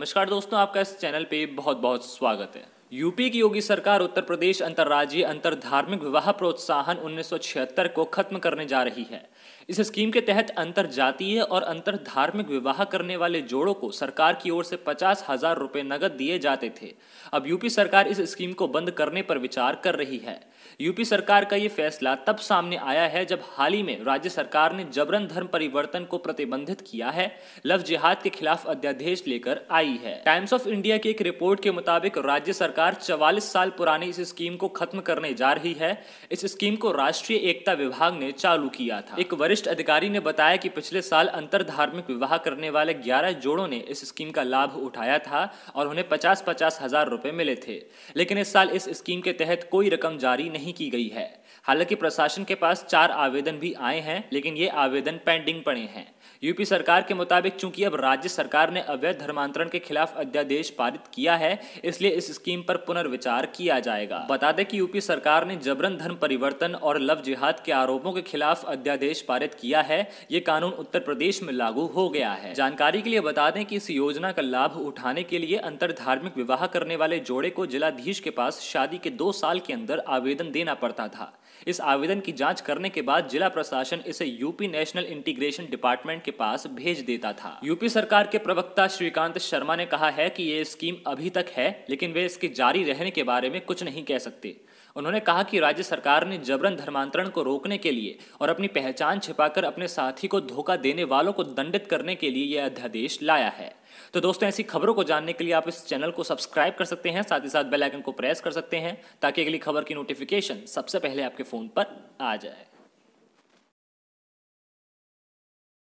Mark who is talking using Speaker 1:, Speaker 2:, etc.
Speaker 1: नमस्कार दोस्तों आपका इस चैनल पे बहुत बहुत स्वागत है यूपी की योगी सरकार उत्तर प्रदेश अंतर्राज्यीय धार्मिक विवाह प्रोत्साहन 1976 को खत्म करने जा रही है इस स्कीम के तहत अंतर जातीय और अंतर धार्मिक विवाह करने वाले जोड़ों को सरकार की ओर से पचास हजार रुपये नकद दिए जाते थे अब यूपी सरकार इस स्कीम को बंद करने पर विचार कर रही है यूपी सरकार का ये फैसला तब सामने आया है जब हाल ही में राज्य सरकार ने जबरन धर्म परिवर्तन को प्रतिबंधित किया है लव जिहाद के खिलाफ अध्यादेश लेकर आई है टाइम्स ऑफ इंडिया की एक रिपोर्ट के मुताबिक राज्य सरकार सरकार 44 साल पुरानी इस स्कीम को खत्म करने जा रही है इस स्कीम को राष्ट्रीय एकता विभाग ने चालू किया था एक वरिष्ठ अधिकारी ने बताया कि पिछले साल अंतर धार्मिक विवाह करने वाले 11 जोड़ों ने इस स्कीम का लाभ उठाया था और उन्हें पचास पचास हजार रुपए मिले थे लेकिन इस साल इस स्कीम के तहत कोई रकम जारी नहीं की गई है हालांकि प्रशासन के पास चार आवेदन भी आए हैं लेकिन ये आवेदन पेंडिंग पड़े हैं यूपी सरकार के मुताबिक चूंकि अब राज्य सरकार ने अवैध धर्मांतरण के खिलाफ अध्यादेश पारित किया है इसलिए इस स्कीम पर पुनर्विचार किया जाएगा बता दें कि यूपी सरकार ने जबरन धर्म परिवर्तन और लव जिहाद के आरोपों के खिलाफ अध्यादेश पारित किया है ये कानून उत्तर प्रदेश में लागू हो गया है जानकारी के लिए बता दें कि इस योजना का लाभ उठाने के लिए अंतर धार्मिक विवाह करने वाले जोड़े को जिलाधीश के पास शादी के दो साल के अंदर आवेदन देना पड़ता था इस आवेदन की जांच करने के बाद जिला प्रशासन इसे यूपी नेशनल इंटीग्रेशन डिपार्टमेंट के पास भेज देता था यूपी सरकार के प्रवक्ता श्रीकांत शर्मा ने कहा है कि ये स्कीम अभी तक है लेकिन वे इसकी जारी रहने के बारे में कुछ नहीं कह सकते उन्होंने कहा कि राज्य सरकार ने जबरन धर्मांतरण को रोकने के लिए और अपनी पहचान छिपाकर अपने साथी को धोखा देने वालों को दंडित करने के लिए यह अध्यादेश लाया है तो दोस्तों ऐसी खबरों को जानने के लिए आप इस चैनल को सब्सक्राइब कर सकते हैं साथ ही साथ बेल आइकन को प्रेस कर सकते हैं ताकि अगली खबर की नोटिफिकेशन सबसे पहले आपके फ़ोन पर आ जाए